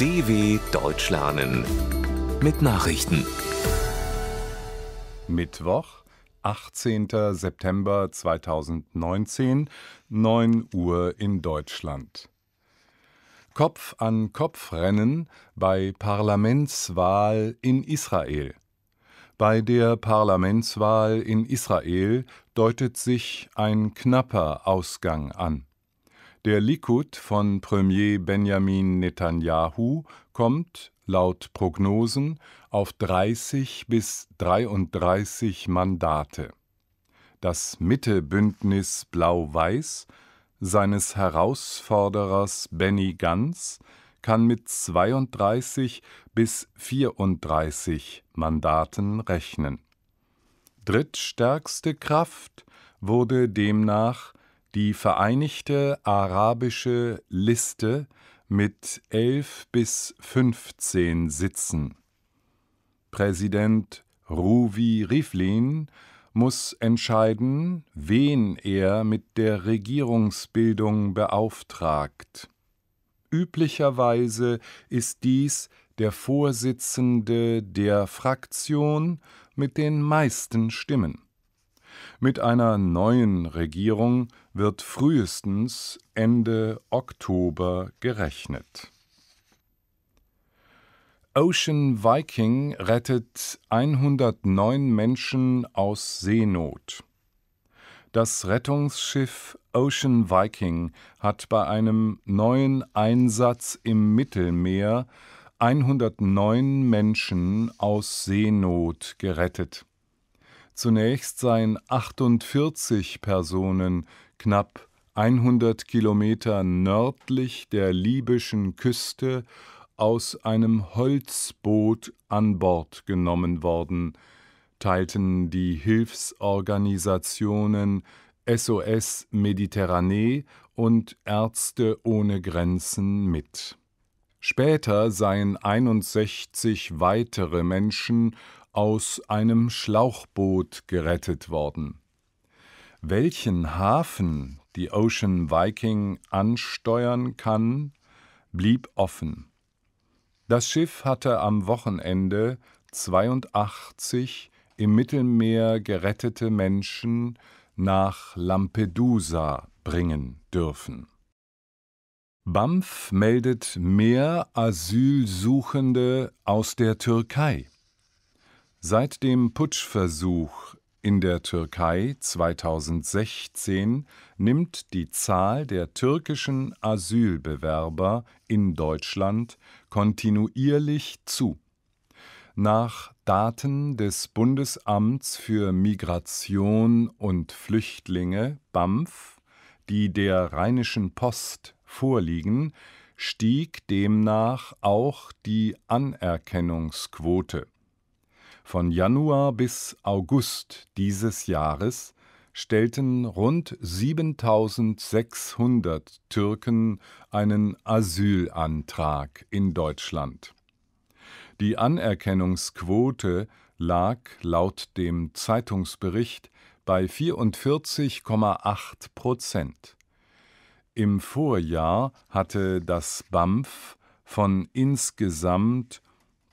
DW Deutsch lernen mit Nachrichten. Mittwoch, 18. September 2019, 9 Uhr in Deutschland. Kopf an Kopf Rennen bei Parlamentswahl in Israel. Bei der Parlamentswahl in Israel deutet sich ein knapper Ausgang an. Der Likud von Premier Benjamin Netanyahu kommt, laut Prognosen, auf 30 bis 33 Mandate. Das Mittebündnis Blau-Weiß seines Herausforderers Benny Ganz kann mit 32 bis 34 Mandaten rechnen. Drittstärkste Kraft wurde demnach die Vereinigte Arabische Liste mit elf bis fünfzehn Sitzen. Präsident Ruvi Rivlin muss entscheiden, wen er mit der Regierungsbildung beauftragt. Üblicherweise ist dies der Vorsitzende der Fraktion mit den meisten Stimmen. Mit einer neuen Regierung wird frühestens Ende Oktober gerechnet. Ocean Viking rettet 109 Menschen aus Seenot. Das Rettungsschiff Ocean Viking hat bei einem neuen Einsatz im Mittelmeer 109 Menschen aus Seenot gerettet. Zunächst seien 48 Personen knapp 100 Kilometer nördlich der libyschen Küste aus einem Holzboot an Bord genommen worden, teilten die Hilfsorganisationen SOS Mediterranee und Ärzte ohne Grenzen mit. Später seien 61 weitere Menschen aus einem Schlauchboot gerettet worden. Welchen Hafen die Ocean Viking ansteuern kann, blieb offen. Das Schiff hatte am Wochenende 82 im Mittelmeer gerettete Menschen nach Lampedusa bringen dürfen. BAMF meldet mehr Asylsuchende aus der Türkei. Seit dem Putschversuch in der Türkei 2016 nimmt die Zahl der türkischen Asylbewerber in Deutschland kontinuierlich zu. Nach Daten des Bundesamts für Migration und Flüchtlinge BAMF, die der Rheinischen Post vorliegen, stieg demnach auch die Anerkennungsquote. Von Januar bis August dieses Jahres stellten rund 7600 Türken einen Asylantrag in Deutschland. Die Anerkennungsquote lag laut dem Zeitungsbericht bei 44,8 Prozent. Im Vorjahr hatte das BAMF von insgesamt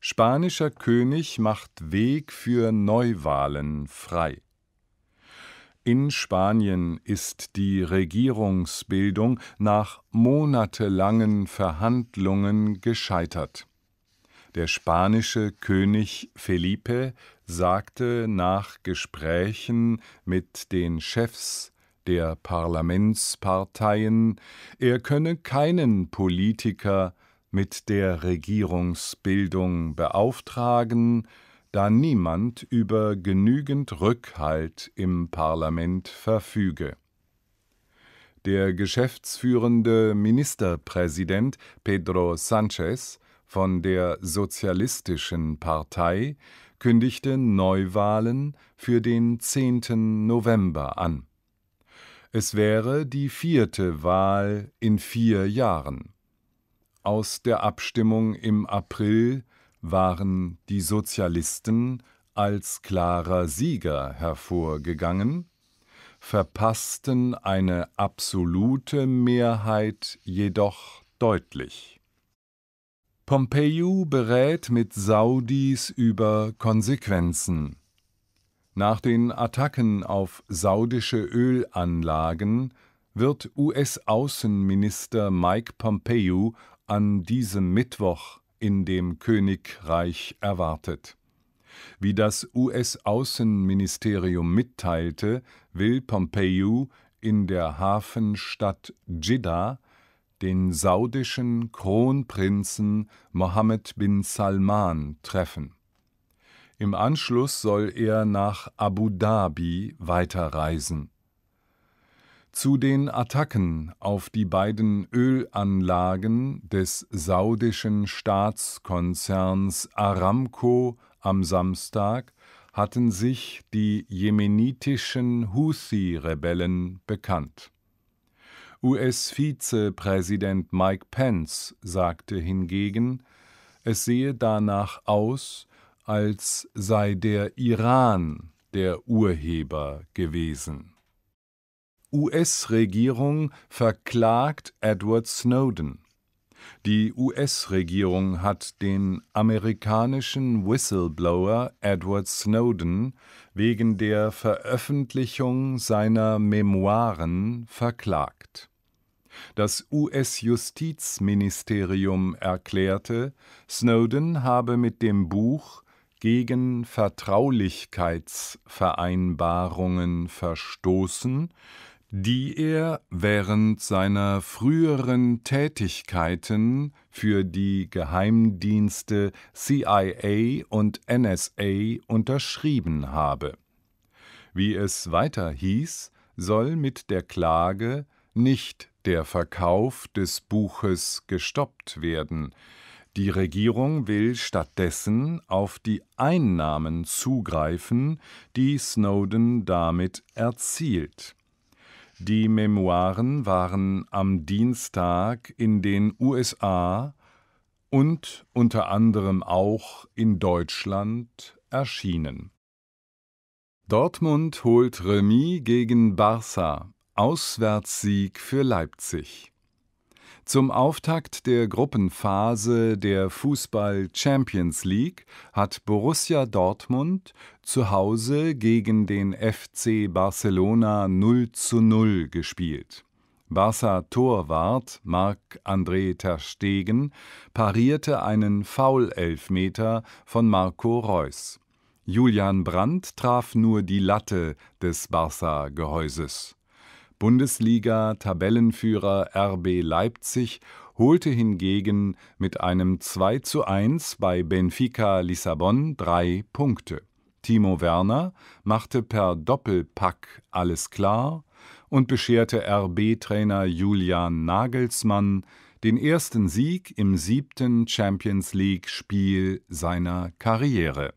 Spanischer König macht Weg für Neuwahlen frei. In Spanien ist die Regierungsbildung nach monatelangen Verhandlungen gescheitert. Der spanische König Felipe sagte nach Gesprächen mit den Chefs der Parlamentsparteien, er könne keinen Politiker mit der Regierungsbildung beauftragen, da niemand über genügend Rückhalt im Parlament verfüge. Der geschäftsführende Ministerpräsident Pedro Sanchez von der Sozialistischen Partei kündigte Neuwahlen für den 10. November an. Es wäre die vierte Wahl in vier Jahren. Aus der Abstimmung im April waren die Sozialisten als klarer Sieger hervorgegangen, verpassten eine absolute Mehrheit jedoch deutlich. Pompeu berät mit Saudis über Konsequenzen. Nach den Attacken auf saudische Ölanlagen wird US-Außenminister Mike Pompeo an diesem Mittwoch in dem Königreich erwartet. Wie das US-Außenministerium mitteilte, will Pompeu in der Hafenstadt Jeddah den saudischen Kronprinzen Mohammed bin Salman treffen. Im Anschluss soll er nach Abu Dhabi weiterreisen. Zu den Attacken auf die beiden Ölanlagen des saudischen Staatskonzerns Aramco am Samstag hatten sich die jemenitischen Houthi-Rebellen bekannt. US-Vizepräsident Mike Pence sagte hingegen, es sehe danach aus, als sei der Iran der Urheber gewesen. US-Regierung verklagt Edward Snowden. Die US-Regierung hat den amerikanischen Whistleblower Edward Snowden wegen der Veröffentlichung seiner Memoiren verklagt. Das US-Justizministerium erklärte, Snowden habe mit dem Buch gegen Vertraulichkeitsvereinbarungen verstoßen, die er während seiner früheren Tätigkeiten für die Geheimdienste CIA und NSA unterschrieben habe. Wie es weiter hieß, soll mit der Klage nicht der Verkauf des Buches gestoppt werden, die Regierung will stattdessen auf die Einnahmen zugreifen, die Snowden damit erzielt. Die Memoiren waren am Dienstag in den USA und unter anderem auch in Deutschland erschienen. Dortmund holt Remis gegen Barça, Auswärtssieg für Leipzig. Zum Auftakt der Gruppenphase der Fußball Champions League hat Borussia Dortmund zu Hause gegen den FC Barcelona 0:0 gespielt. Barça torwart Marc-André Terstegen parierte einen Foulelfmeter von Marco Reus. Julian Brandt traf nur die Latte des barça gehäuses Bundesliga Tabellenführer RB Leipzig holte hingegen mit einem 2:1 bei Benfica Lissabon drei Punkte. Timo Werner machte per Doppelpack alles klar und bescherte RB-Trainer Julian Nagelsmann den ersten Sieg im siebten Champions League-Spiel seiner Karriere.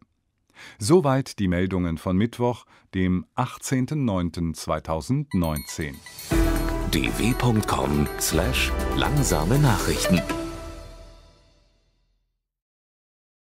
Soweit die Meldungen von Mittwoch, dem 18.09.2019. dw.com/langsame Nachrichten